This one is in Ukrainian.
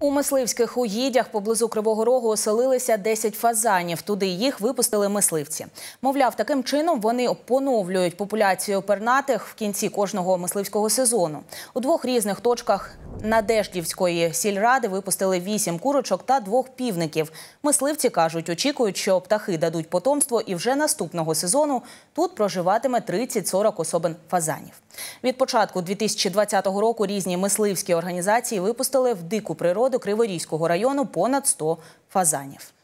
У мисливських угіддях поблизу Кривого Рогу оселилися 10 фазанів. Туди їх випустили мисливці. Мовляв, таким чином вони поновлюють популяцію пернатих в кінці кожного мисливського сезону. У двох різних точках Надеждівської сільради випустили вісім курочок та двох півників. Мисливці кажуть, очікують, що птахи дадуть потомство, і вже наступного сезону тут проживатиме 30-40 особин фазанів. Від початку 2020 року різні мисливські організації випустили в дику природу Криворізького району понад 100 фазанів.